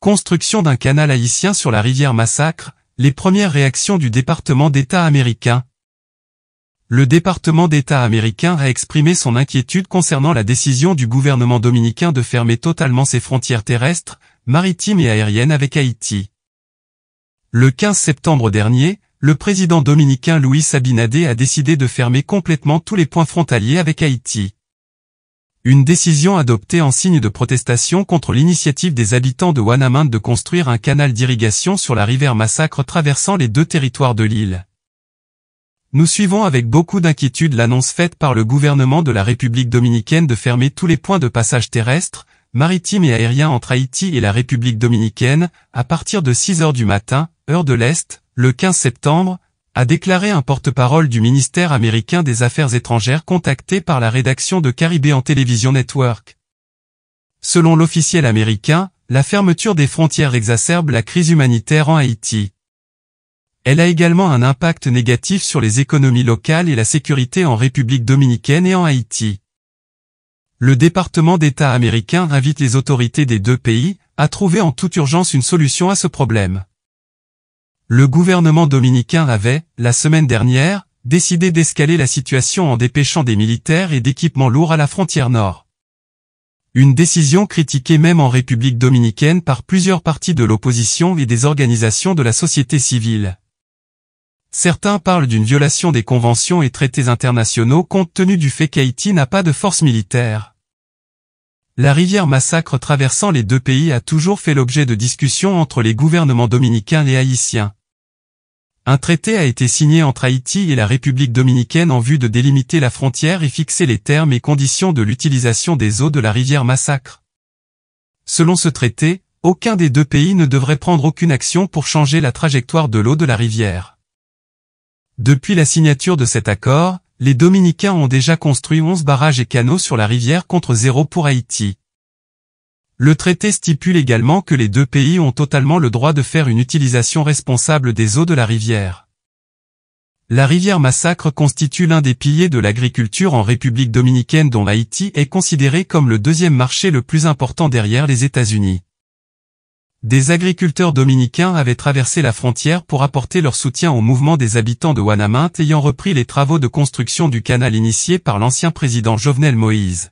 Construction d'un canal haïtien sur la rivière Massacre, les premières réactions du département d'État américain. Le département d'État américain a exprimé son inquiétude concernant la décision du gouvernement dominicain de fermer totalement ses frontières terrestres, maritimes et aériennes avec Haïti. Le 15 septembre dernier, le président dominicain Louis Abinader a décidé de fermer complètement tous les points frontaliers avec Haïti une décision adoptée en signe de protestation contre l'initiative des habitants de Wanamint de construire un canal d'irrigation sur la rivière Massacre traversant les deux territoires de l'île. Nous suivons avec beaucoup d'inquiétude l'annonce faite par le gouvernement de la République dominicaine de fermer tous les points de passage terrestre, maritime et aérien entre Haïti et la République dominicaine, à partir de 6 heures du matin, heure de l'Est, le 15 septembre, a déclaré un porte-parole du ministère américain des Affaires étrangères contacté par la rédaction de en télévision Network. Selon l'officiel américain, la fermeture des frontières exacerbe la crise humanitaire en Haïti. Elle a également un impact négatif sur les économies locales et la sécurité en République dominicaine et en Haïti. Le département d'État américain invite les autorités des deux pays à trouver en toute urgence une solution à ce problème. Le gouvernement dominicain avait, la semaine dernière, décidé d'escaler la situation en dépêchant des militaires et d'équipements lourds à la frontière nord. Une décision critiquée même en République dominicaine par plusieurs partis de l'opposition et des organisations de la société civile. Certains parlent d'une violation des conventions et traités internationaux compte tenu du fait qu'Haïti n'a pas de force militaire. La rivière Massacre traversant les deux pays a toujours fait l'objet de discussions entre les gouvernements dominicains et haïtiens. Un traité a été signé entre Haïti et la République dominicaine en vue de délimiter la frontière et fixer les termes et conditions de l'utilisation des eaux de la rivière Massacre. Selon ce traité, aucun des deux pays ne devrait prendre aucune action pour changer la trajectoire de l'eau de la rivière. Depuis la signature de cet accord, les Dominicains ont déjà construit 11 barrages et canaux sur la rivière contre zéro pour Haïti. Le traité stipule également que les deux pays ont totalement le droit de faire une utilisation responsable des eaux de la rivière. La rivière Massacre constitue l'un des piliers de l'agriculture en République dominicaine dont Haïti est considéré comme le deuxième marché le plus important derrière les États-Unis. Des agriculteurs dominicains avaient traversé la frontière pour apporter leur soutien au mouvement des habitants de Wanamint ayant repris les travaux de construction du canal initié par l'ancien président Jovenel Moïse.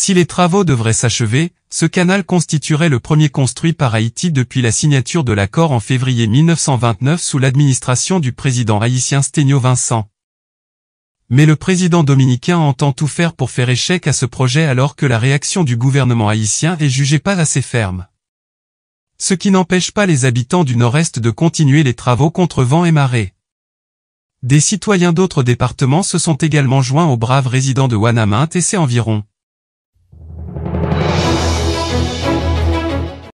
Si les travaux devraient s'achever, ce canal constituerait le premier construit par Haïti depuis la signature de l'accord en février 1929 sous l'administration du président haïtien Sténio Vincent. Mais le président dominicain entend tout faire pour faire échec à ce projet alors que la réaction du gouvernement haïtien est jugée pas assez ferme. Ce qui n'empêche pas les habitants du nord-est de continuer les travaux contre vent et marée. Des citoyens d'autres départements se sont également joints aux braves résidents de Wanamint et ses environs.